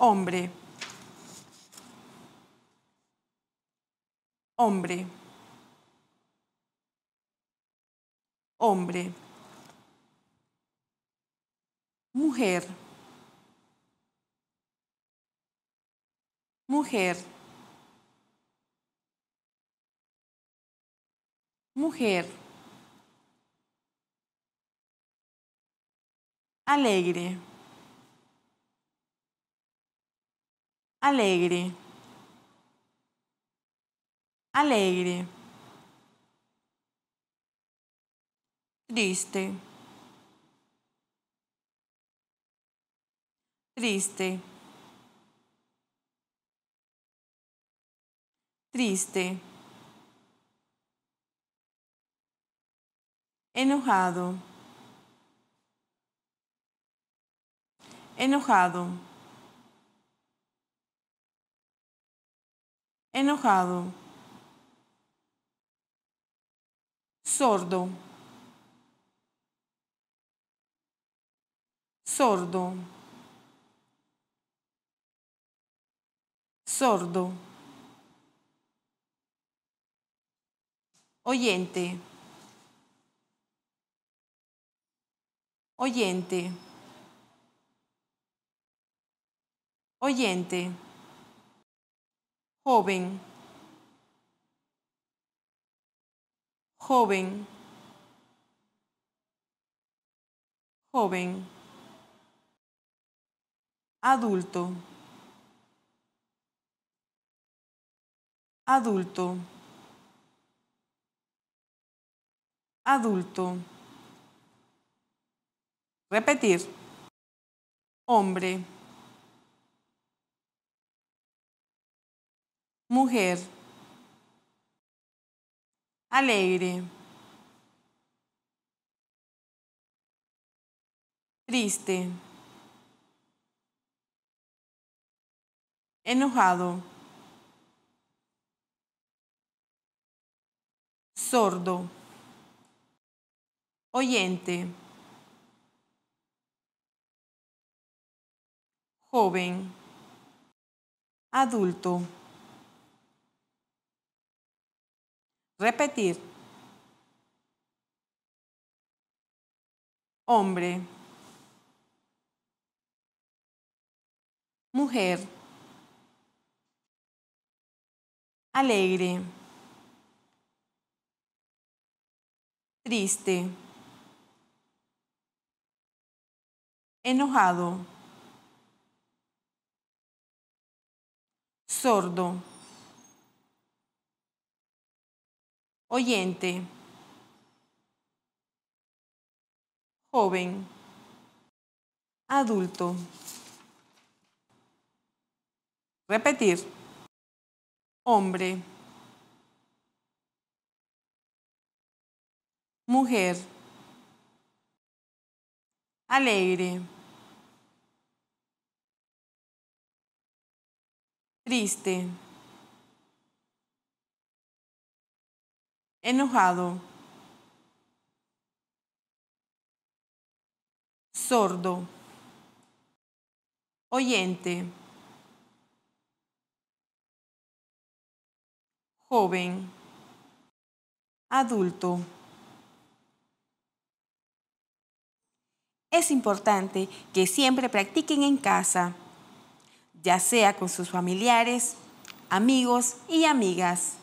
hombre, hombre, hombre, mujer, mujer, mujer, alegre. alegre, alegre, triste, triste, triste, enojado, enojado enojado, sordo, sordo, sordo, oyente, oyente, oyente joven, joven, joven, adulto, adulto, adulto. Repetir. Hombre. mujer, alegre, triste, enojado, sordo, oyente, joven, adulto. repetir, hombre, mujer, alegre, triste, enojado, sordo. oyente, joven, adulto. Repetir, hombre, mujer, alegre, triste. enojado, sordo, oyente, joven, adulto. Es importante que siempre practiquen en casa, ya sea con sus familiares, amigos y amigas.